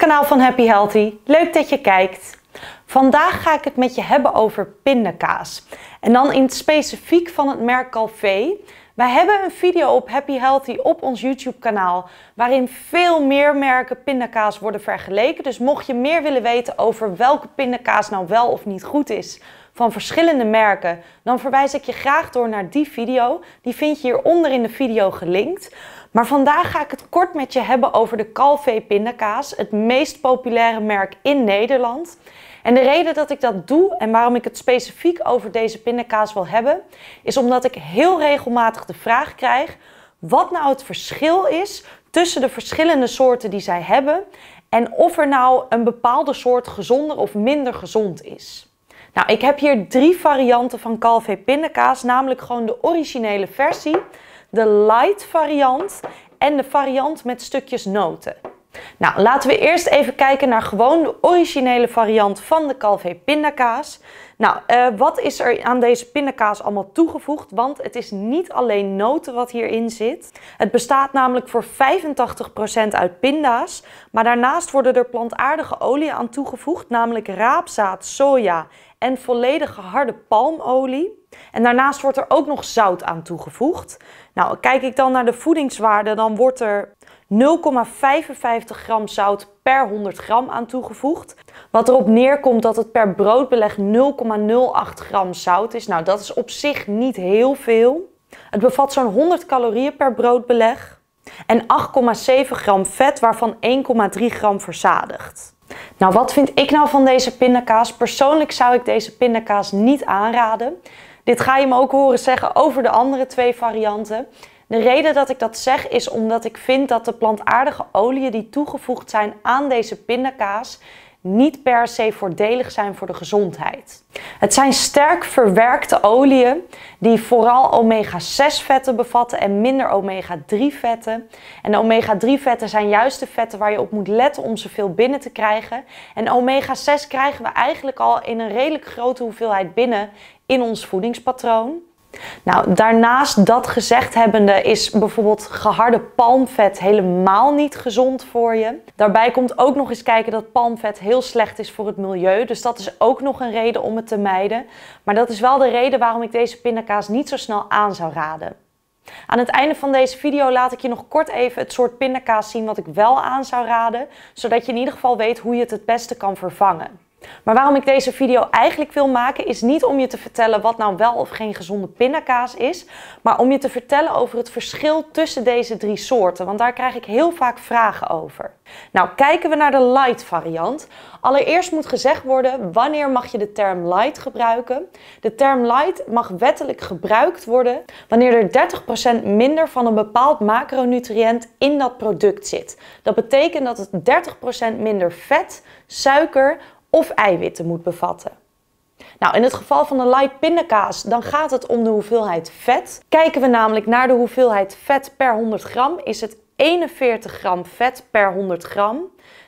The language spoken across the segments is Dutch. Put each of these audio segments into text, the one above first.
kanaal van Happy Healthy. Leuk dat je kijkt. Vandaag ga ik het met je hebben over pindakaas. En dan in het specifiek van het merk Calvé. Wij hebben een video op Happy Healthy op ons YouTube kanaal waarin veel meer merken pindakaas worden vergeleken. Dus mocht je meer willen weten over welke pindakaas nou wel of niet goed is van verschillende merken, dan verwijs ik je graag door naar die video. Die vind je hieronder in de video gelinkt. Maar vandaag ga ik het kort met je hebben over de Calvé pindakaas, het meest populaire merk in Nederland. En de reden dat ik dat doe en waarom ik het specifiek over deze pindakaas wil hebben, is omdat ik heel regelmatig de vraag krijg wat nou het verschil is tussen de verschillende soorten die zij hebben en of er nou een bepaalde soort gezonder of minder gezond is. Nou, ik heb hier drie varianten van Calvé pindakaas, namelijk gewoon de originele versie, de light variant en de variant met stukjes noten. Nou, laten we eerst even kijken naar gewoon de originele variant van de Calvé pindakaas. Nou, eh, wat is er aan deze pindakaas allemaal toegevoegd? Want het is niet alleen noten wat hierin zit. Het bestaat namelijk voor 85% uit pinda's. Maar daarnaast worden er plantaardige oliën aan toegevoegd, namelijk raapzaad, soja en volledige harde palmolie. En daarnaast wordt er ook nog zout aan toegevoegd. Nou, kijk ik dan naar de voedingswaarde, dan wordt er 0,55 gram zout per 100 gram aan toegevoegd. Wat erop neerkomt dat het per broodbeleg 0,08 gram zout is. Nou, dat is op zich niet heel veel. Het bevat zo'n 100 calorieën per broodbeleg en 8,7 gram vet, waarvan 1,3 gram verzadigd. Nou, wat vind ik nou van deze pindakaas? Persoonlijk zou ik deze pindakaas niet aanraden. Dit ga je me ook horen zeggen over de andere twee varianten. De reden dat ik dat zeg is omdat ik vind dat de plantaardige oliën die toegevoegd zijn aan deze pindakaas niet per se voordelig zijn voor de gezondheid. Het zijn sterk verwerkte oliën die vooral omega-6 vetten bevatten en minder omega-3 vetten. En omega-3 vetten zijn juist de vetten waar je op moet letten om zoveel binnen te krijgen. En omega-6 krijgen we eigenlijk al in een redelijk grote hoeveelheid binnen in ons voedingspatroon. Nou, daarnaast dat gezegd hebbende is bijvoorbeeld geharde palmvet helemaal niet gezond voor je. Daarbij komt ook nog eens kijken dat palmvet heel slecht is voor het milieu. Dus dat is ook nog een reden om het te mijden. Maar dat is wel de reden waarom ik deze pindakaas niet zo snel aan zou raden. Aan het einde van deze video laat ik je nog kort even het soort pindakaas zien wat ik wel aan zou raden, zodat je in ieder geval weet hoe je het het beste kan vervangen. Maar waarom ik deze video eigenlijk wil maken is niet om je te vertellen wat nou wel of geen gezonde pindakaas is, maar om je te vertellen over het verschil tussen deze drie soorten, want daar krijg ik heel vaak vragen over. Nou, kijken we naar de light variant. Allereerst moet gezegd worden wanneer mag je de term light gebruiken. De term light mag wettelijk gebruikt worden wanneer er 30% minder van een bepaald macronutriënt in dat product zit. Dat betekent dat het 30% minder vet, suiker of eiwitten moet bevatten. Nou, in het geval van de light pindakaas, dan gaat het om de hoeveelheid vet. Kijken we namelijk naar de hoeveelheid vet per 100 gram, is het 41 gram vet per 100 gram.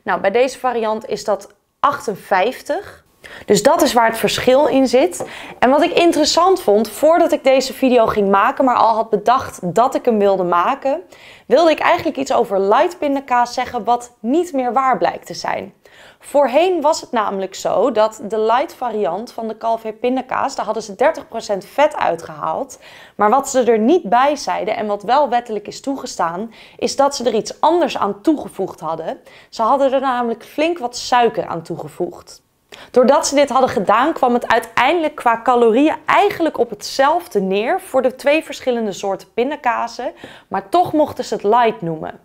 Nou, bij deze variant is dat 58. Dus dat is waar het verschil in zit. En wat ik interessant vond, voordat ik deze video ging maken, maar al had bedacht dat ik hem wilde maken, wilde ik eigenlijk iets over light pindakaas zeggen wat niet meer waar blijkt te zijn. Voorheen was het namelijk zo dat de light variant van de kalfheer pindakaas, daar hadden ze 30% vet uitgehaald. Maar wat ze er niet bij zeiden en wat wel wettelijk is toegestaan, is dat ze er iets anders aan toegevoegd hadden. Ze hadden er namelijk flink wat suiker aan toegevoegd. Doordat ze dit hadden gedaan, kwam het uiteindelijk qua calorieën eigenlijk op hetzelfde neer voor de twee verschillende soorten pindakazen, maar toch mochten ze het light noemen.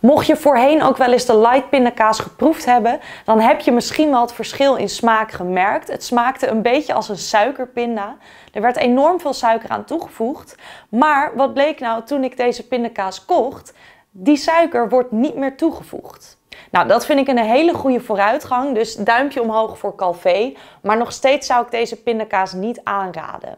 Mocht je voorheen ook wel eens de light pindakaas geproefd hebben, dan heb je misschien wel het verschil in smaak gemerkt. Het smaakte een beetje als een suikerpinda. Er werd enorm veel suiker aan toegevoegd. Maar wat bleek nou toen ik deze pindakaas kocht? Die suiker wordt niet meer toegevoegd. Nou, dat vind ik een hele goede vooruitgang, dus duimpje omhoog voor Calvé. Maar nog steeds zou ik deze pindakaas niet aanraden.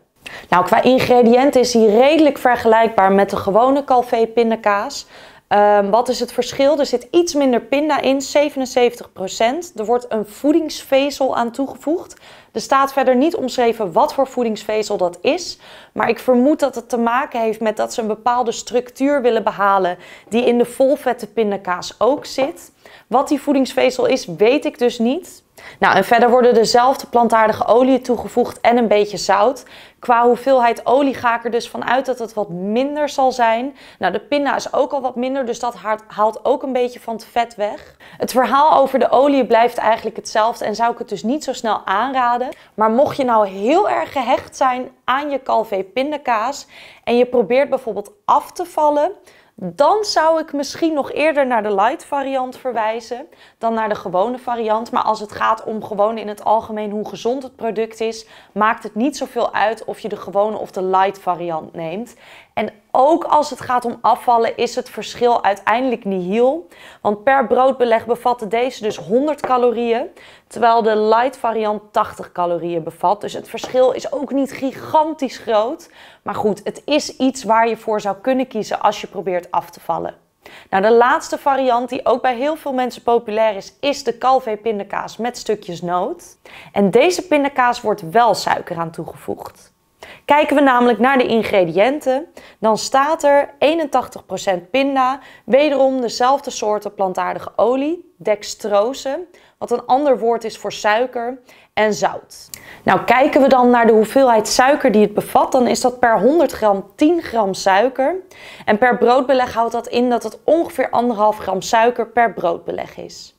Nou, qua ingrediënten is hij redelijk vergelijkbaar met de gewone Calvé pindakaas. Ehm, wat is het verschil? Er zit iets minder pinda in, 77%. Er wordt een voedingsvezel aan toegevoegd. Er staat verder niet omschreven wat voor voedingsvezel dat is. Maar ik vermoed dat het te maken heeft met dat ze een bepaalde structuur willen behalen. die in de volvette pindakaas ook zit. Wat die voedingsvezel is, weet ik dus niet. Nou, en verder worden dezelfde plantaardige oliën toegevoegd en een beetje zout. Qua hoeveelheid olie ga ik er dus vanuit dat het wat minder zal zijn. Nou, de pinda is ook al wat minder, dus dat haalt ook een beetje van het vet weg. Het verhaal over de olie blijft eigenlijk hetzelfde en zou ik het dus niet zo snel aanraden. Maar mocht je nou heel erg gehecht zijn aan je calvé pindakaas en je probeert bijvoorbeeld af te vallen, dan zou ik misschien nog eerder naar de light variant verwijzen dan naar de gewone variant. Maar als het gaat om gewoon in het algemeen hoe gezond het product is, maakt het niet zoveel uit of je de gewone of de light variant neemt. En ook als het gaat om afvallen is het verschil uiteindelijk niet heel, Want per broodbeleg bevatten deze dus 100 calorieën, terwijl de light variant 80 calorieën bevat. Dus het verschil is ook niet gigantisch groot. Maar goed, het is iets waar je voor zou kunnen kiezen als je probeert af te vallen. Nou, de laatste variant die ook bij heel veel mensen populair is, is de Calvé pindakaas met stukjes noot. En deze pindakaas wordt wel suiker aan toegevoegd. Kijken we namelijk naar de ingrediënten, dan staat er 81% pinda, wederom dezelfde soorten plantaardige olie, dextrose, wat een ander woord is voor suiker, en zout. Nou, kijken we dan naar de hoeveelheid suiker die het bevat, dan is dat per 100 gram 10 gram suiker. En per broodbeleg houdt dat in dat het ongeveer 1,5 gram suiker per broodbeleg is.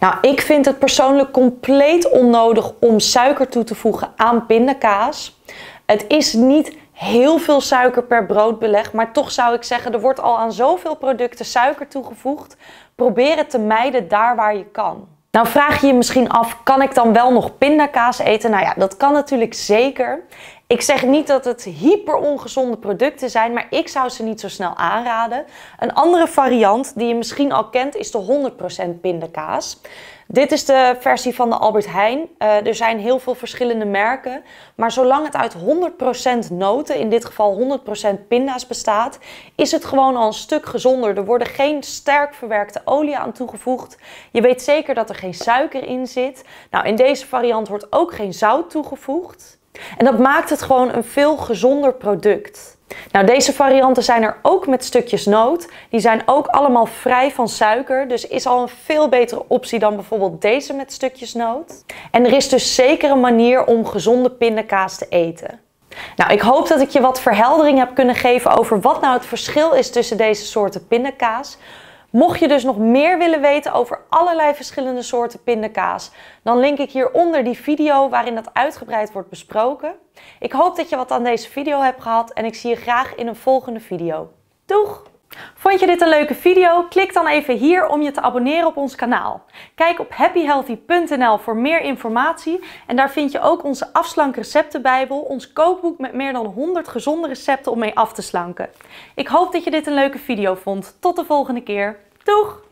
Nou, ik vind het persoonlijk compleet onnodig om suiker toe te voegen aan pindakaas. Het is niet heel veel suiker per broodbeleg, maar toch zou ik zeggen, er wordt al aan zoveel producten suiker toegevoegd. Probeer het te mijden daar waar je kan. Nou vraag je je misschien af, kan ik dan wel nog pindakaas eten? Nou ja, dat kan natuurlijk zeker. Ik zeg niet dat het hyper ongezonde producten zijn, maar ik zou ze niet zo snel aanraden. Een andere variant die je misschien al kent is de 100% pindakaas. Dit is de versie van de Albert Heijn. Eh, er zijn heel veel verschillende merken. Maar zolang het uit 100% noten, in dit geval 100% pinda's bestaat, is het gewoon al een stuk gezonder. Er worden geen sterk verwerkte olie aan toegevoegd. Je weet zeker dat er geen suiker in zit. Nou, in deze variant wordt ook geen zout toegevoegd. En dat maakt het gewoon een veel gezonder product. Nou, deze varianten zijn er ook met stukjes noot. Die zijn ook allemaal vrij van suiker, dus is al een veel betere optie dan bijvoorbeeld deze met stukjes noot. En er is dus zeker een manier om gezonde pindakaas te eten. Nou, ik hoop dat ik je wat verheldering heb kunnen geven over wat nou het verschil is tussen deze soorten pindakaas. Mocht je dus nog meer willen weten over allerlei verschillende soorten pindakaas, dan link ik hieronder die video waarin dat uitgebreid wordt besproken. Ik hoop dat je wat aan deze video hebt gehad en ik zie je graag in een volgende video. Doeg! Vond je dit een leuke video? Klik dan even hier om je te abonneren op ons kanaal. Kijk op happyhealthy.nl voor meer informatie en daar vind je ook onze afslank ons kookboek met meer dan 100 gezonde recepten om mee af te slanken. Ik hoop dat je dit een leuke video vond. Tot de volgende keer. Doeg!